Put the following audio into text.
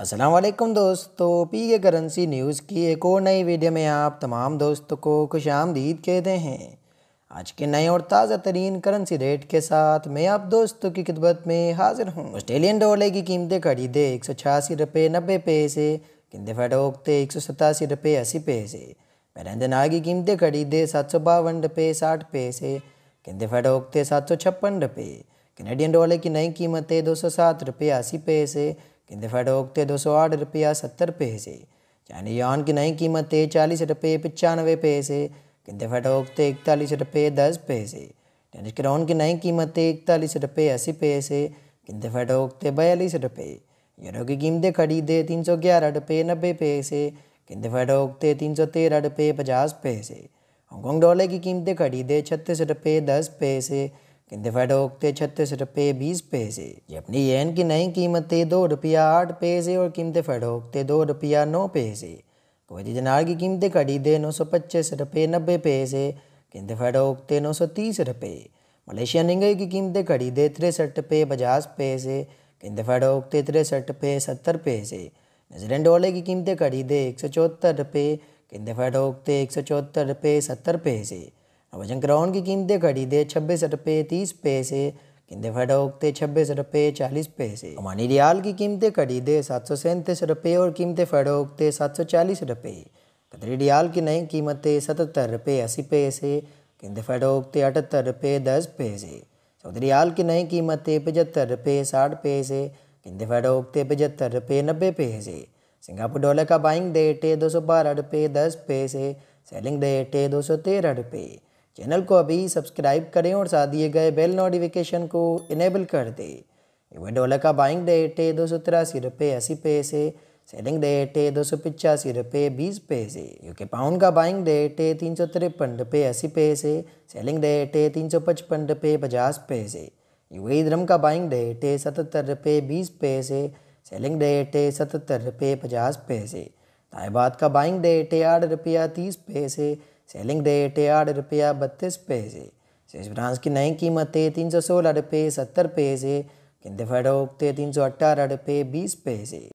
असलम दोस्तों तो पी के करेंसी न्यूज़ की एक और नई वीडियो में आप तमाम दोस्तों को खुश आमदीद कहते हैं आज के नए और ताज़ा तरीन करेंसी रेट के साथ मैं आप दोस्तों की खिदमत में हाजिर हूँ ऑस्ट्रेलियन डॉलर की कीमतें खरीदे एक सौ छियासी रुपये नब्बे पैसे किंदे फटोकते एक सौ सतासी रुपये अस्सी पैसे पैरंदना की कीमतें खरीदे सात सौ बावन रुपये साठ पैसे किंदे फटोकते सात सौ छप्पन रुपये कैनेडियन डॉलर की नई कीमतें दो सौ सात रुपये अस्सी पैसे किंतु फटोकते दो सौ आठ रुपया सत्तर पैसे चाइनी यान की नई कीमत थे चालीस रुपये पचानवे पैसे किंतु फटोकते इकतालीस रुपये दस पैसे टेनिस क्राउन की नई कीमत थे इकतालीस रुपये अस्सी पैसे किंतु फटोकते बयालीस रुपये यूरो की कीमतें खड़ी दे तीन सौ ग्यारह रुपये नब्बे पैसे किंतु फटोकते तीन सौ तेरह रुपये पचास पैसे हांगकॉन्ग डॉलर की कीमतें खड़ी दे छत्तीस रुपये दस पैसे कि फैटो उगते छत्तीस रुपये बीस पैसे जपनी येन की नई कीमतें दो रुपया आठ पैसे और कीमत फैटो उगते दो रुपया नौ पैसे कुवैती जनार की कीमतें दे नौ सौ पच्चीस रुपये नब्बे पैसे किंतु फैटो उगते नौ सौ तीस रुपये मलेशिया रिंगल की कीमतें दे तिरसठ रुपये पचास पैसे किंतु फैटो उगते तिरसठ रुपये सत्तर पैसे न्यूजीलैंड डॉलर की कीमतें दे एक सौ चौहत्तर रुपये किंतु फैटो उगते एक सौ चौहत्तर रुपये सत्तर पैसे वजन क्राउन की कीमतें दे छब्बीस रुपये तीस पैसे किंदे फटोकते छब्बीस रुपये चालीस पैसे अमानी रियाल की कीमतें दे सात सौ सैंतीस रुपये और कीमतें फटोकते सात सौ चालीस रुपये कतरी रियाल की नई कीमतें सतहत्तर रुपये अस्सी पैसे किंदे फटोकते अठहत्तर रुपये दस पैसे सऊदी रियाल की नई कीमतें पचहत्तर रुपये साठ पैसे किंदे फटोकते पचहत्तर रुपये नब्बे पैसे सिंगापुर डॉलर का बाइंग डेट है दो सौ बारह रुपये दस पैसे सेलिंग डेट है दो सौ तेरह रुपये चैनल को अभी सब्सक्राइब करें और साथ दिए गए बेल नोटिफिकेशन को इनेबल कर दें इवेंट डॉलर का बाइंग डेट है दो सौ तिरासी रुपये अस्सी पैसे सेलिंग डेट है दो सौ पिचासी रुपये बीस पैसे यूके पाउंड का बाइंग डेट है तीन सौ तिरपन रुपये अस्सी पैसे सेलिंग डेट है तीन सौ पचपन रुपये पचास पैसे यूएई धर्म e का बाइंग डेट है सतहत्तर रुपये बीस पैसे सेलिंग डेट है सतहत्तर रुपये पचास पैसे ताइबाद का बाइंग डेट है आठ रुपया तीस पैसे सेलिंग रेट है आठ रुपया बत्तीस पैसे शेष ब्रांच की नई कीमत है तीन सौ सोलह रुपये सत्तर पैसे किंदे फरोख्त है तीन सौ अट्ठारह रुपये बीस पैसे